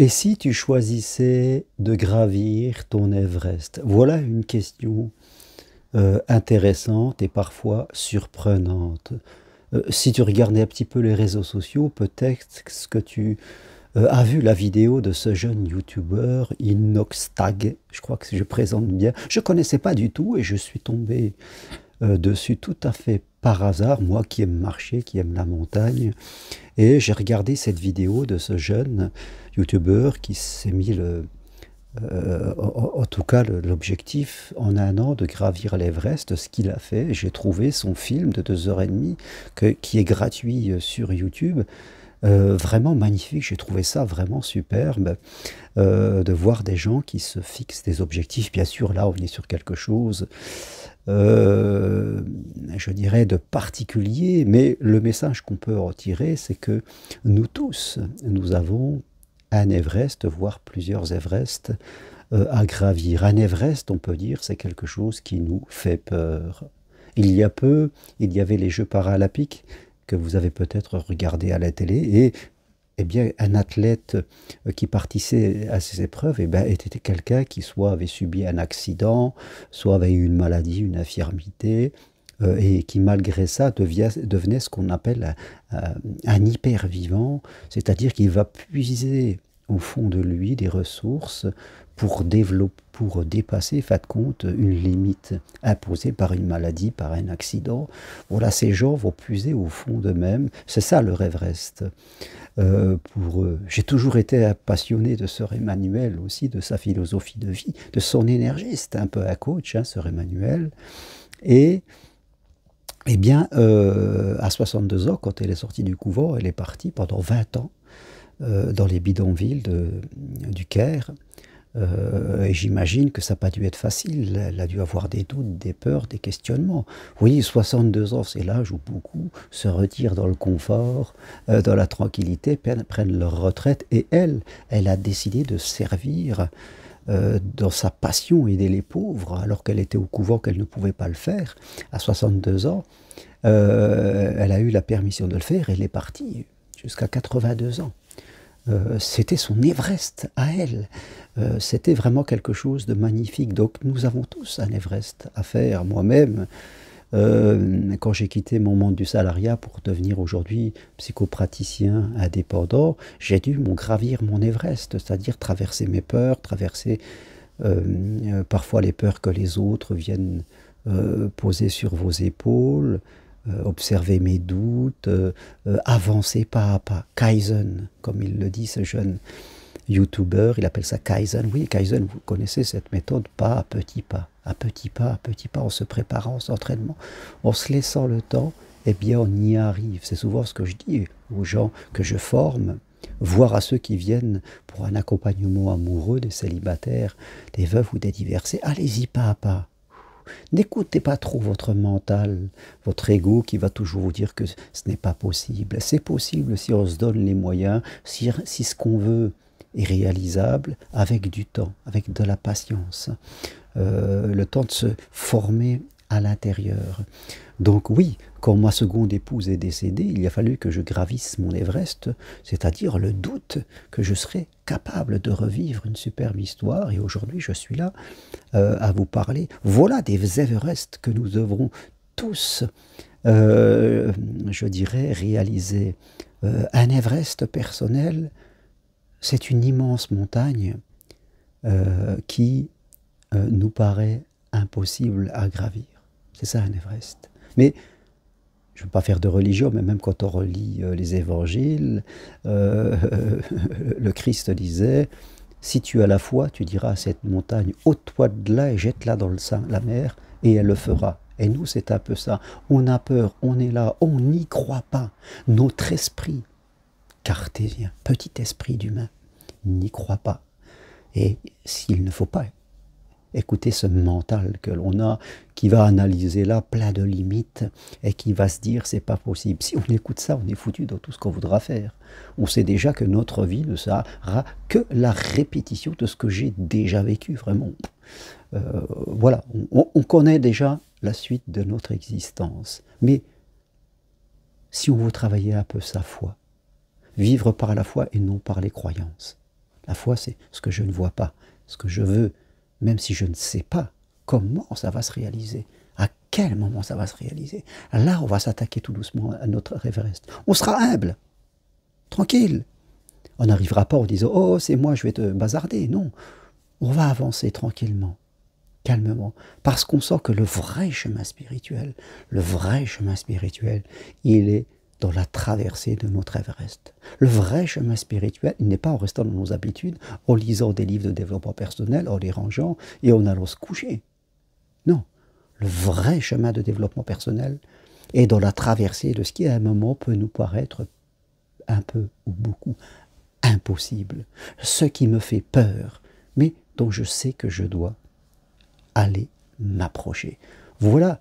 Et si tu choisissais de gravir ton Everest Voilà une question euh, intéressante et parfois surprenante. Euh, si tu regardais un petit peu les réseaux sociaux, peut-être que tu euh, as vu la vidéo de ce jeune youtubeur Inoxtag. Je crois que je présente bien. Je ne connaissais pas du tout et je suis tombé dessus tout à fait par hasard, moi qui aime marcher, qui aime la montagne, et j'ai regardé cette vidéo de ce jeune youtubeur qui s'est mis euh, en, tout cas l'objectif en un an de gravir l'Everest, ce qu'il a fait. J'ai trouvé son film de deux heures et demie qui est gratuit euh, sur YouTube. Euh, vraiment magnifique, j'ai trouvé ça vraiment superbe de voir des gens qui se fixent des objectifs. Bien sûr, là, on est sur quelque chose euh, je dirais, de particulier, mais le message qu'on peut en tirer, c'est que nous tous, nous avons un Everest, voire plusieurs Everest euh, à gravir. Un Everest, on peut dire, c'est quelque chose qui nous fait peur. Il y a peu, il y avait les Jeux paralympiques que vous avez peut-être regardé à la télé et eh bien, un athlète euh, qui participait à ces épreuves et eh ben, était quelqu'un qui soit avait subi un accident, soit avait eu une maladie, une infirmité, euh, et qui malgré ça devenait ce qu'on appelle un, un hyper-vivant, c'est-à-dire qu'il va puiser au fond de lui des ressources pour, développer, pour dépasser, fait compte, une limite imposée par une maladie, par un accident. Voilà, ces gens vont puiser au fond d'eux-mêmes. C'est ça le rêve reste euh, pour eux. J'ai toujours été passionné de Sœur Emmanuel aussi, de sa philosophie de vie, de son énergie. C'est un peu un coach, hein, Sœur Emmanuel. Et eh bien, euh, à 62 ans, quand elle est sortie du couvent, elle est partie pendant 20 ans euh, dans les bidonvilles du Caire. Euh, et j'imagine que ça n'a pas dû être facile. Elle a dû avoir des doutes, des peurs, des questionnements. Oui, voyez, 62 ans, c'est l'âge où beaucoup se retirent dans le confort, euh, dans la tranquillité, prennent leur retraite. Et elle, elle a décidé de servir euh, dans sa passion, aider les pauvres, alors qu'elle était au couvent, qu'elle ne pouvait pas le faire. À 62 ans, elle a eu la permission de le faire et elle est partie jusqu'à 82 ans. Euh, c'était son Everest à elle. Euh, c'était vraiment quelque chose de magnifique. Donc nous avons tous un Everest à faire. Moi-même, euh, quand j'ai quitté mon monde du salariat pour devenir aujourd'hui psychopraticien indépendant, j'ai dû mon gravir mon Everest, c'est-à-dire traverser mes peurs, traverser parfois les peurs que les autres viennent poser sur vos épaules. Euh, observer mes doutes, euh, euh, avancer pas à pas. Kaizen, comme il le dit ce jeune youtubeur, il appelle ça Kaizen. Oui, Kaizen, vous connaissez cette méthode, pas à petit pas, à petit pas, à petit pas, en se préparant, en s'entraînant, en se laissant le temps, eh bien on y arrive. C'est souvent ce que je dis aux gens que je forme, voire à ceux qui viennent pour un accompagnement amoureux des célibataires, des veuves ou des divorcés. Allez-y pas à pas, N'écoutez pas trop votre mental, votre ego qui va toujours vous dire que ce n'est pas possible. C'est possible si on se donne les moyens, si, ce qu'on veut est réalisable avec du temps, avec de la patience. Euh, le temps de se former à l'intérieur. Donc oui, quand ma seconde épouse est décédée, il a fallu que je gravisse mon Everest, c'est-à-dire le doute que je serais capable de revivre une superbe histoire. Et aujourd'hui, je suis là euh, à vous parler. Voilà des Everest que nous devrons tous, euh, je dirais, réaliser. Euh, un Everest personnel, c'est une immense montagne qui nous paraît impossible à gravir. C'est ça un Everest. Mais je ne veux pas faire de religion, mais même quand on relit euh, les évangiles, euh, le Christ disait, si tu as la foi, tu diras à cette montagne, ôte-toi de là et jette-la dans le sein, la mer, et elle le fera. Et nous, c'est un peu ça. On a peur, on est là, on n'y croit pas. Notre esprit cartésien, petit esprit d'humain, n'y croit pas. Et s'il ne faut pas Écoutez ce mental que l'on a, qui va analyser là plein de limites et qui va se dire c'est pas possible. Si on écoute ça, on est foutu dans tout ce qu'on voudra faire. On sait déjà que notre vie ne sera que la répétition de ce que j'ai déjà vécu, vraiment. Euh, voilà, on, on connaît déjà la suite de notre existence. Mais si on veut travailler un peu sa foi, vivre par la foi et non par les croyances. La foi, c'est ce que je ne vois pas, ce que je veux, même si je ne sais pas comment ça va se réaliser, à quel moment ça va se réaliser. Là, on va s'attaquer tout doucement à notre Everest. On sera humble, tranquille. On n'arrivera pas en disant Oh, c'est moi, je vais te bazarder. Non, on va avancer tranquillement, calmement, parce qu'on sent que le vrai chemin spirituel, le vrai chemin spirituel, il est dans la traversée de notre Everest. Le vrai chemin spirituel, il n'est pas en restant dans nos habitudes, en lisant des livres de développement personnel, en les rangeant et en allant se coucher. Non, le vrai chemin de développement personnel est dans la traversée de ce qui à un moment peut nous paraître un peu ou beaucoup impossible, ce qui me fait peur, mais dont je sais que je dois aller m'approcher. Voilà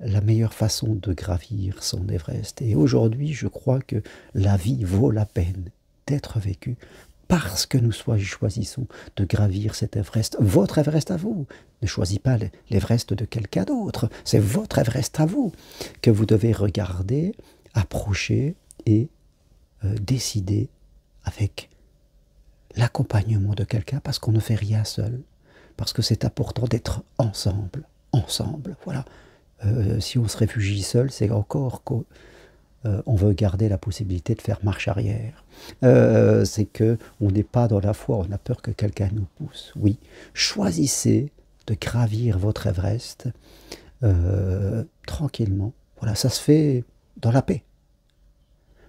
la meilleure façon de gravir son Everest. Et aujourd'hui, je crois que la vie vaut la peine d'être vécue parce que nous choisissons de gravir cet Everest, votre Everest à vous. Ne choisis pas l'Everest de quelqu'un d'autre, c'est votre Everest à vous que vous devez regarder, approcher et euh, décider avec l'accompagnement de quelqu'un parce qu'on ne fait rien seul, parce que c'est important d'être ensemble, ensemble. Voilà. Euh, si on se réfugie seul, c'est encore qu'on euh, veut garder la possibilité de faire marche arrière. Euh, c'est que on n'est pas dans la foi, on a peur que quelqu'un nous pousse. Oui, choisissez de gravir votre Everest tranquillement. Voilà, ça se fait dans la paix.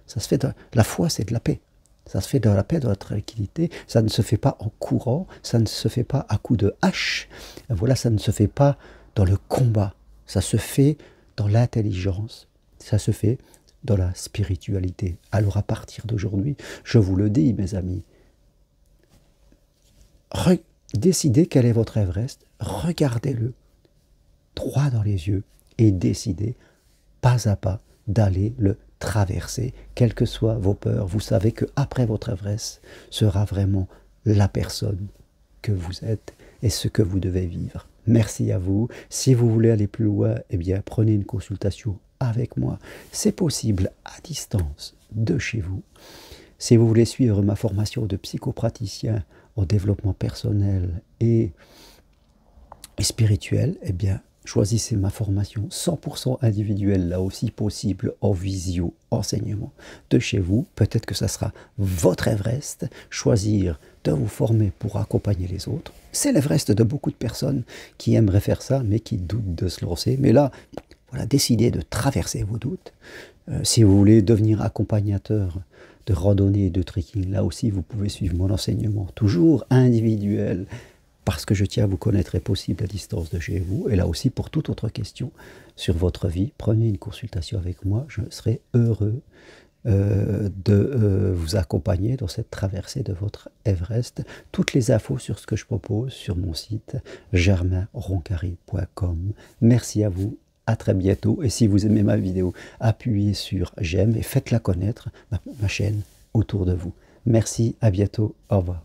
Ça se fait La foi, c'est de la paix. Ça se fait dans la paix, dans la tranquillité. Ça ne se fait pas en courant. Ça ne se fait pas à coups de hache. Voilà, ça ne se fait pas dans le combat ça se fait dans l'intelligence, ça se fait dans la spiritualité. Alors à partir d'aujourd'hui, je vous le dis, mes amis, décidez quel est votre Everest, regardez-le droit dans les yeux et décidez pas à pas d'aller le traverser, quelles que soient vos peurs. Vous savez que après votre Everest sera vraiment la personne que vous êtes et ce que vous devez vivre. Merci à vous. Si vous voulez aller plus loin, eh bien, prenez une consultation avec moi. C'est possible à distance de chez vous. Si vous voulez suivre ma formation de psychopraticien au développement personnel et spirituel, eh bien, Choisissez ma formation 100% individuelle, là aussi possible, en visio, enseignement, de chez vous. Peut-être que ça sera votre Everest. Choisir de vous former pour accompagner les autres. C'est l'Everest de beaucoup de personnes qui aimeraient faire ça, mais qui doutent de se lancer. Mais là, voilà, décidez de traverser vos doutes. Euh, si vous voulez devenir accompagnateur de randonnée et de trekking, là aussi, vous pouvez suivre mon enseignement, toujours individuel, parce que je tiens à vous connaître et possible à distance de chez vous. Et là aussi, pour toute autre question sur votre vie, prenez une consultation avec moi. Je serai heureux euh, de euh, vous accompagner dans cette traversée de votre Everest. Toutes les infos sur ce que je propose sur mon site germainroncari.com. Merci à vous. À très bientôt. Et si vous aimez ma vidéo, appuyez sur j'aime et faites-la connaître, ma chaîne, autour de vous. Merci, à bientôt. Au revoir.